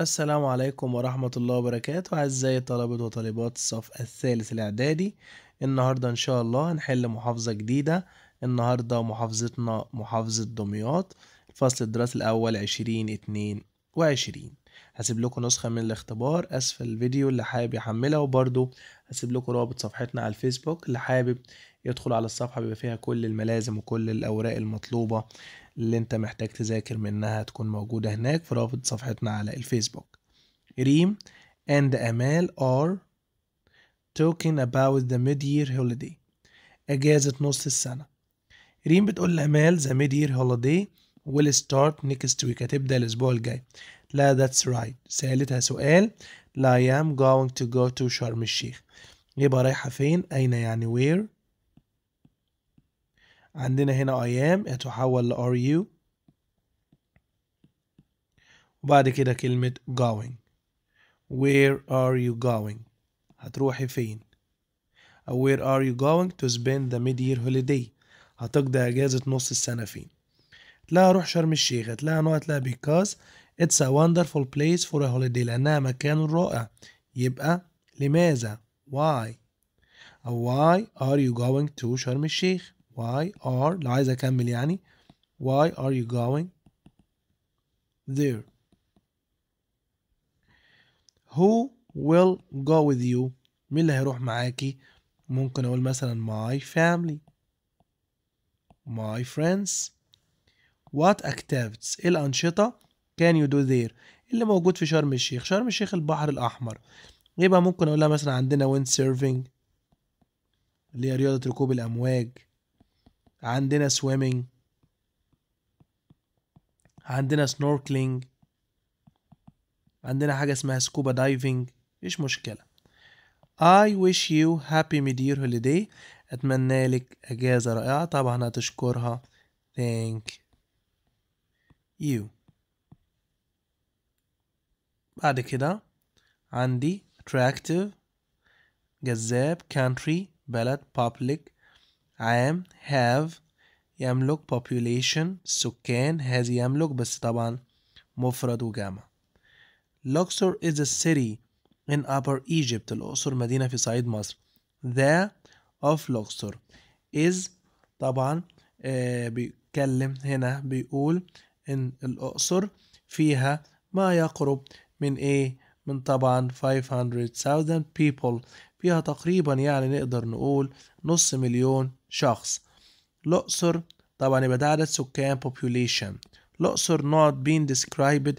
السلام عليكم ورحمة الله وبركاته أعزائي طلبة وطالبات الصف الثالث الإعدادي النهاردة إن شاء الله هنحل محافظة جديدة النهاردة محافظتنا محافظة دمياط الفصل الدراسي الأول عشرين اتنين وعشرين هسيب لكم نسخة من الاختبار أسفل الفيديو اللي حابب يحملها وبرده هسيب لكم رابط صفحتنا على الفيسبوك اللي حابب يدخل على الصفحة بيبقى فيها كل الملازم وكل الأوراق المطلوبة اللي أنت محتاج تذاكر منها تكون موجودة هناك في رابط صفحتنا على الفيسبوك ريم and امال are talking about the mid-year holiday أجازة نص السنة ريم بتقول لأمال the mid-year holiday will start next week هتبدأ الأسبوع الجاي لا that's right سألتها سؤال لا I am going to go to شرم الشيخ يبقى رايحة فين أين يعني where عندنا هنا I am يتحول ل are you وبعد كده كلمة going where are you going هتروحي فين أو where are you going to spend the mid-year holiday هتقضي أجازة نص السنة فين لا أروح شرم الشيخ هتلاقيها نقط لا because It's a wonderful place for a holiday لأنها مكان رائع يبقى لماذا why أو why are you going to شرم الشيخ why are لو عايز أكمل يعني why are you going there who will go with you مين اللي هيروح معاكي ممكن أقول مثلا my family my friends what activities إيه الأنشطة كان ذير اللي موجود في شرم الشيخ شرم الشيخ البحر الأحمر يبقى ممكن أقولها مثلا عندنا ويند سيرفينج اللي هي رياضة ركوب الأمواج عندنا سويمينج عندنا سنوركلينج عندنا حاجة اسمها سكوبا دايفنج مفيش مشكلة I wish you happy mid-year holiday أتمنى لك أجازة رائعة طبعا هتشكرها thank you بعد كده عندي attractive جذاب country بلد public عام have يملك population سكان has يملك بس طبعا مفرد وجامع Luxor is a city in Upper Egypt الأقصر مدينة في صعيد مصر the of Luxor is طبعا آه بيتكلم هنا بيقول إن الأقصر فيها ما يقرب من ايه من طبعا 500,000 people فيها تقريبا يعني نقدر نقول نص مليون شخص الأقصر طبعا يبقى ده عدد سكان population الأقصر not being described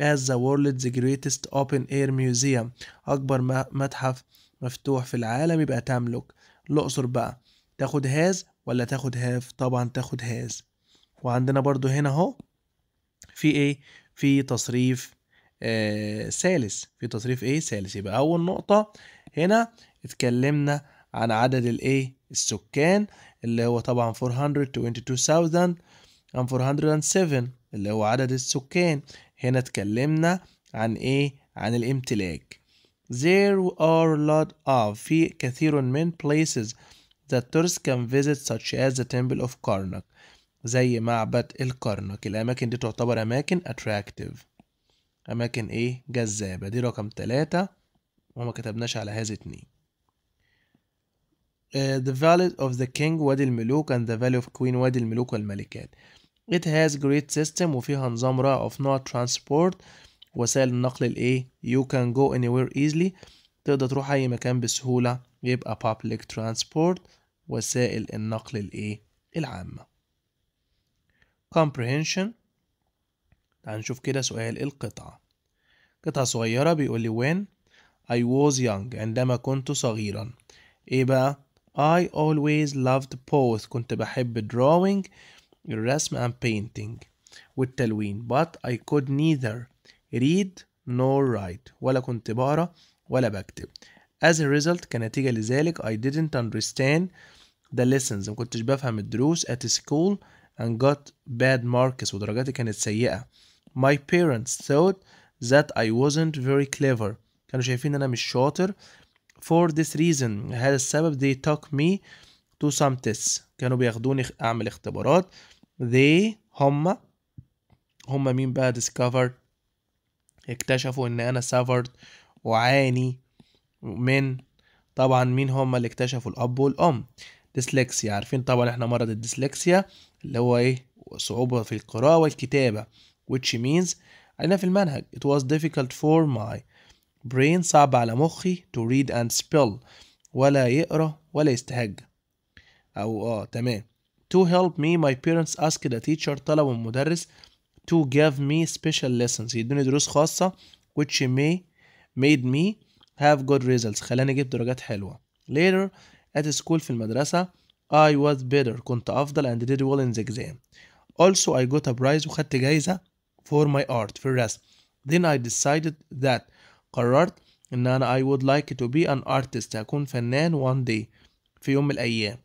as the world's greatest open air museum أكبر متحف مفتوح في العالم يبقى تملك الأقصر بقى تاخد هاز ولا تاخد هاف طبعا تاخد هاز وعندنا برضو هنا اهو في ايه في تصريف آه، ثالث في تصريف ايه ثالث يبقى أول نقطة هنا اتكلمنا عن عدد الايه السكان اللي هو طبعا 422407 اللي هو عدد السكان هنا اتكلمنا عن ايه عن الامتلاك There are lot of في كثير من places that tourists can visit such as the temple of Karnak زي معبد الكرنك الأماكن دي تعتبر أماكن attractive أماكن إيه جذابة دي رقم تلاتة وما كتبناش على هذا اتنين uh, The Valley of the King وادي الملوك and the Valley of Queen وادي الملوك والملكات It has great system وفيها نظام رائع of not transport وسائل النقل الإيه You can go anywhere easily تقدر تروح أي مكان بسهولة يبقى public transport وسائل النقل الإيه العامة comprehension تعال نشوف كده سؤال إيه القطعة قطعة صغيرة بيقول لي when I was young عندما كنت صغيرا ايه بقى I always loved both كنت بحب drawing الرسم and painting والتلوين but I could neither read nor write ولا كنت بقرا ولا بكتب as a result كنتيجة لذلك I didn't understand the lessons ما كنتش بفهم الدروس at school and got bad marks ودرجاتي كانت سيئة My parents thought that I wasn't very clever كانوا شايفين ان انا مش شاطر for this reason هذا السبب they took me to some tests كانوا بياخدوني اعمل اختبارات they هما هما مين بقى discovered اكتشفوا ان انا suffered وعاني من طبعا مين هما اللي اكتشفوا الاب والام ديسلكسيا عارفين طبعا احنا مرض الديسلكسيا اللي هو ايه صعوبة في القراءة والكتابة which means أنا في المنهج it was difficult for my brain صعب على مخي to read and spell ولا يقرا ولا يستهج او اه تمام to help me my parents asked a teacher طلبوا من مدرس to give me special lessons يدوني دروس خاصة which may made me have good results خلاني اجيب درجات حلوة later at school في المدرسة I was better كنت أفضل and did well in the exam also I got a prize وخدت جايزة for my art في الرسم then I decided that قررت ان انا I would like to be an artist هكون فنان one day في يوم من الايام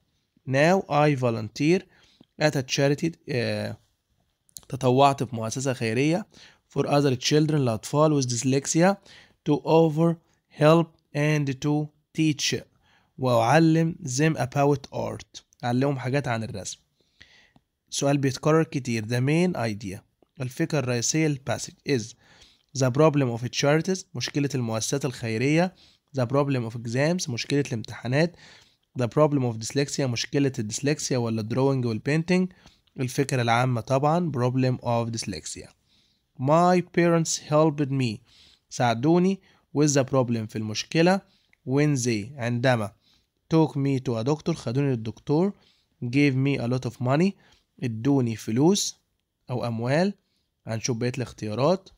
now I volunteer at a charity uh, تطوعت في مؤسسة خيرية for other children لأطفال with dyslexia to offer help and to teach وأعلم them about art أعلمهم حاجات عن الرسم سؤال بيتكرر كتير the main idea الفكرة الرئيسية للباسج is the problem of charities مشكلة المؤسسات الخيرية the problem of exams مشكلة الامتحانات the problem of dyslexia مشكلة الديسلكسيا ولا drawing painting الفكرة العامة طبعا problem of dyslexia my parents helped me ساعدوني with the problem في المشكلة when they عندما took me to a doctor خدوني للدكتور gave me a lot of money ادوني فلوس أو أموال هنشوف بقية الاختيارات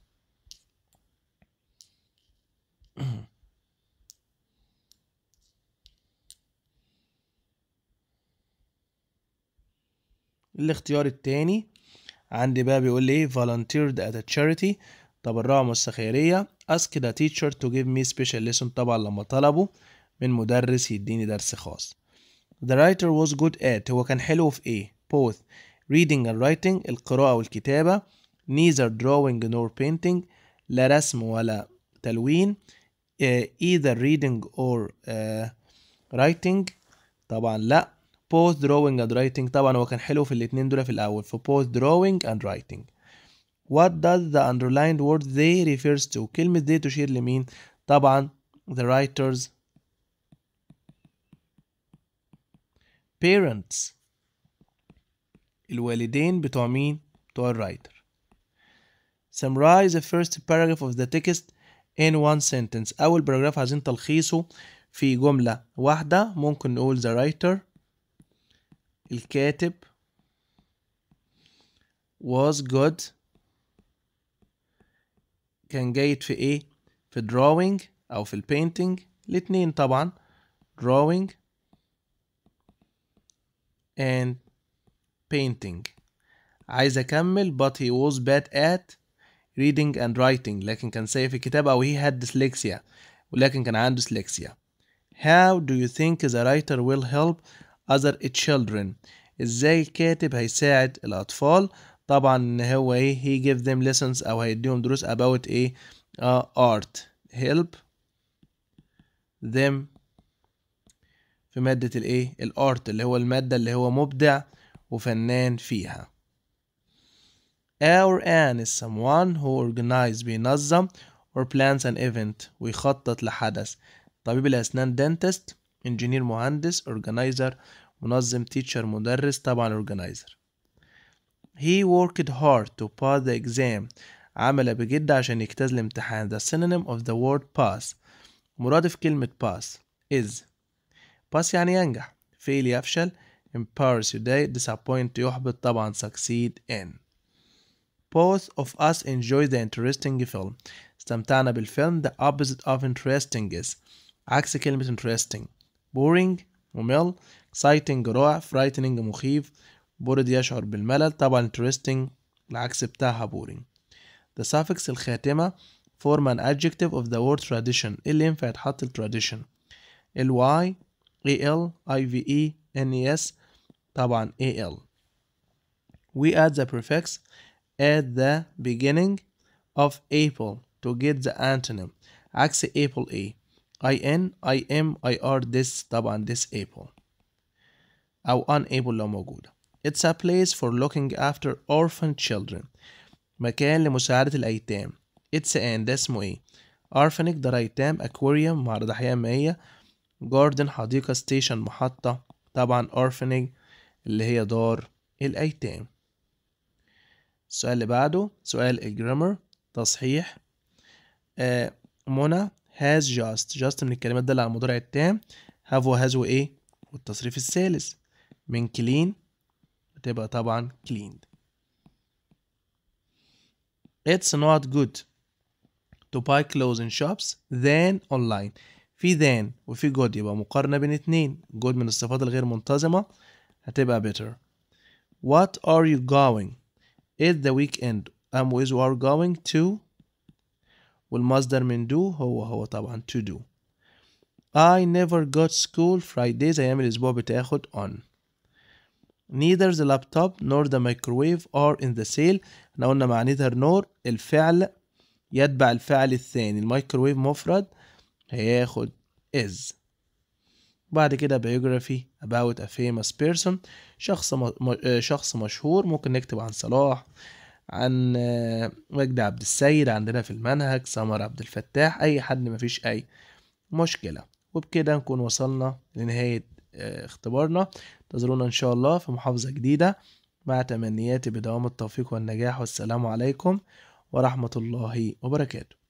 الاختيار التاني عندي بقى بيقول لي volunteered at a charity تبرعوا مؤسسة خيرية ask the teacher to give me special lesson طبعا لما طلبوا من مدرس يديني درس خاص the writer was good at هو كان حلو في ايه both reading and writing القراءة والكتابة neither drawing nor painting لا رسم ولا تلوين either reading or writing طبعا لا both drawing and writing طبعا هو كان حلو في الاتنين دول في الأول في both drawing and writing what does the underlined word they refers to كلمة they تشير لمين طبعا the writers parents الوالدين بتوع مين بتوع الرايتر Summarize the first paragraph of the text in one sentence أول paragraph عايزين تلخيصه في جملة واحدة ممكن نقول the writer الكاتب was good كان جيد في ايه في drawing او في painting الاتنين طبعا drawing and painting عايز اكمل but he was bad at reading and writing لكن كان سيء في الكتابة أو he had dyslexia ولكن كان عنده dyslexia how do you think the writer will help other children ازاي الكاتب هيساعد الأطفال طبعا ان هو ايه he give them lessons أو هيديهم دروس about ايه uh, art help them في مادة الايه الارت اللي هو المادة اللي هو مبدع وفنان فيها Our is someone who organizes بينظم or plans an event ويخطط لحدث طبيب الأسنان dentist engineer مهندس organizer منظم teacher مدرس طبعا organizer He worked hard to pass the exam عمل بجد عشان يجتاز الامتحان The synonym of the word pass مرادف كلمة pass is pass يعني ينجح fail يفشل embarrass يضايق disappoint يحبط طبعا succeed in Both of us enjoy the interesting film استمتعنا بالفيلم The opposite of interesting is عكس كلمة interesting boring ممل exciting رائع frightening مخيف bored يشعر بالملل طبعا interesting العكس بتاعها boring The suffix الخاتمة form an adjective of the word tradition اللي ينفع يتحط ال tradition L y a l i v e n e s, طبعا a l We add the prefix at the beginning of April to get the antonym عكس April A I N I M I R this طبعا this April أو unable لو موجودة It's a place for looking after orphan children مكان لمساعدة الأيتام It's an ده اسمه إيه orphanage دار أيتام aquarium معرض أحياء مائية garden حديقة station محطة طبعا Orphanic اللي هي دار الأيتام السؤال اللي بعده سؤال الجرامر تصحيح آه منى has just just من الكلمة اللي على المضارع التام have وهاز وايه والتصريف الثالث من clean بتبقى طبعا cleaned it's not good to buy clothes in shops than online في than وفي good يبقى مقارنة بين اتنين good من الصفات الغير منتظمة هتبقى better what are you going is the weekend am with are going to والمصدر من do هو هو طبعا to do I never got school Fridays أيام الأسبوع بتاخد on neither the laptop nor the microwave are in the sale احنا قلنا مع neither nor الفعل يتبع الفعل الثاني الميكروويف مفرد هياخد is بعد كده بيوغرافي about a famous person شخص شخص مشهور ممكن نكتب عن صلاح عن مجدي آه، عبد السيد عندنا في المنهج سمر عبد الفتاح اي حد مفيش اي مشكلة وبكده نكون وصلنا لنهاية آه، اختبارنا انتظرونا ان شاء الله في محافظة جديدة مع تمنياتي بدوام التوفيق والنجاح والسلام عليكم ورحمة الله وبركاته